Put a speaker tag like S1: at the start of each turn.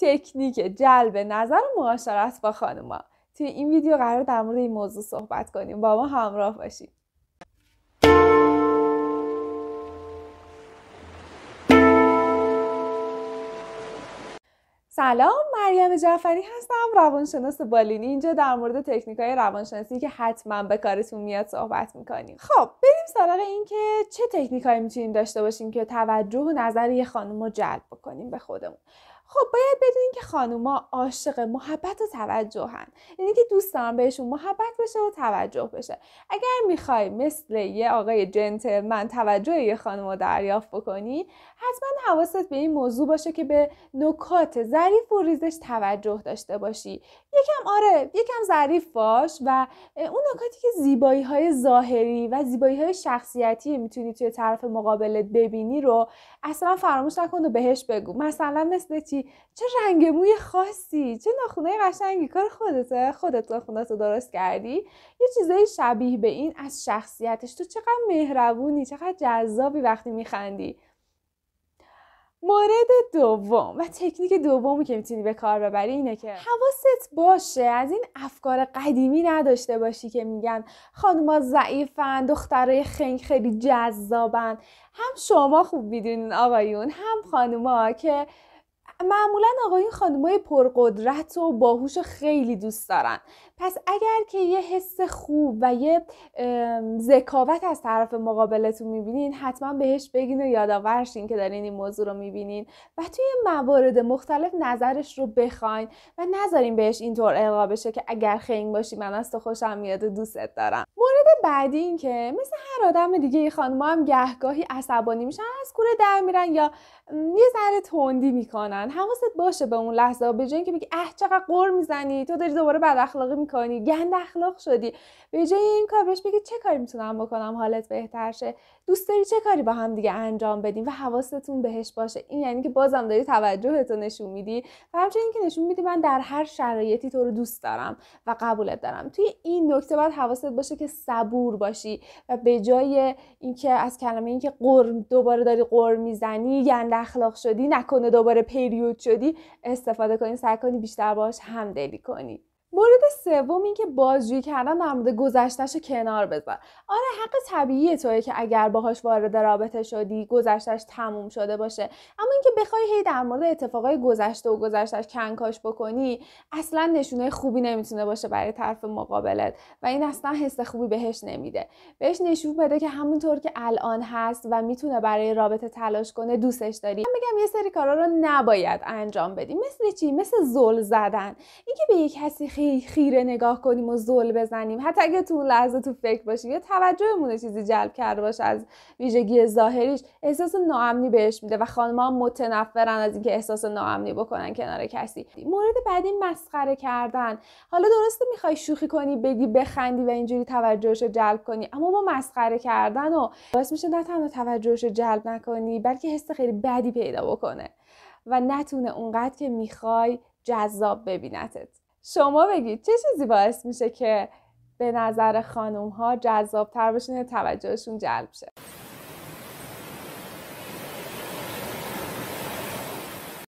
S1: تکنیک جلب نظر و معاشرت با خانوما توی این ویدیو قرار در مورد این موضوع صحبت کنیم با ما همراه باشید سلام مریم جعفری هستم روانشناس بالینی اینجا در مورد تکنیک های روانشناسی که حتما به کارتون میاد صحبت میکنیم خب بریم سراغ این که چه تکنیک هایی میتونیم داشته باشیم که توجه و نظر یه خانم رو جلب بکنیم به خودمون خب باید بدونین که خانوما عاشق محبت و توجه هن یعنی که دوست دارن بهشون محبت بشه و توجه بشه اگر میخوای مثل یه آقای جنتلمن توجه یه خانوما دریافت بکنی حتما حواست به این موضوع باشه که به نکات ظریف و ریزش توجه داشته باشی یکم آره یکم ظریف باش و اون نکاتی که زیبایی های ظاهری و زیبایی های شخصیتی میتونی توی طرف مقابلت ببینی رو اصلا فراموش نکن و بهش بگو مثلا مثل چه رنگ موی خاصی چه ناخونه قشنگی کار خودت خودت ناخوناتو درست کردی یه چیزای شبیه به این از شخصیتش تو چقدر مهربونی چقدر جذابی وقتی میخندی مورد دوم و تکنیک دومی که میتونی به کار ببری اینه که حواست باشه از این افکار قدیمی نداشته باشی که میگن خانوما ضعیفن دخترای خنگ خیلی جذابن هم شما خوب میدونین آقایون هم خانوما که معمولا آقایون خانمای پرقدرت و باهوش خیلی دوست دارن پس اگر که یه حس خوب و یه ذکاوت از طرف مقابلتون میبینین حتما بهش بگین و یادآورشین که دارین این موضوع رو میبینین و توی موارد مختلف نظرش رو بخواین و نذارین بهش اینطور القا بشه که اگر خنگ باشی من از تو خوشم میاد و دوستت دارم مورد بعدی این که مثل هر آدم دیگه خانم‌ها هم گهگاهی عصبانی میشن از کوره در میرن یا یه ذره تندی میکنن میکنن حواست باشه به اون لحظه به جای اینکه بگی اه چقدر قر میزنی تو داری دوباره بد اخلاقی میکنی گند اخلاق شدی به جای این کار بهش بگی چه کاری میتونم بکنم حالت بهتر شه دوست داری چه کاری با هم دیگه انجام بدیم و حواستون بهش باشه این یعنی که بازم داری توجهتو نشون میدی و همچنین که نشون میدی من در هر شرایطی تو رو دوست دارم و قبولت دارم توی این نکته باید حواست باشه که صبور باشی و به جای اینکه از کلمه اینکه قرم دوباره داری قرم میزنی گند اخلاق شدی نکنه دوباره پیری یود شدی استفاده کنی سعی کنی بیشتر باش همدلی کنی مورد سوم این که بازجویی کردن در مورد گذشتهش کنار بذار آره حق طبیعی توی که اگر باهاش وارد رابطه شدی گذشتش تموم شده باشه اما اینکه بخوای هی در مورد اتفاقای گذشته و گذشتش کنکاش بکنی اصلا نشونه خوبی نمیتونه باشه برای طرف مقابلت و این اصلا حس خوبی بهش نمیده بهش نشون بده که همونطور که الان هست و میتونه برای رابطه تلاش کنه دوستش داری من میگم یه سری کارا رو نباید انجام بدی مثل چی مثل زل زدن اینکه به یک کسی خیره نگاه کنیم و زل بزنیم حتی اگه تو لحظه تو فکر باشیم یا توجهمون چیزی جلب کرده باشه از ویژگی ظاهریش احساس ناامنی بهش میده و هم متنفرن از اینکه احساس ناامنی بکنن کنار کسی مورد بعدی مسخره کردن حالا درسته میخوای شوخی کنی بگی بخندی و اینجوری توجهش رو جلب کنی اما با مسخره کردن و باعث میشه نه تنها توجهش رو جلب نکنی بلکه حس خیلی بدی پیدا بکنه و نتونه اونقدر که میخوای جذاب ببینتت شما بگید چه چیزی باعث میشه که به نظر خانم ها جذاب تر توجهشون جلب شه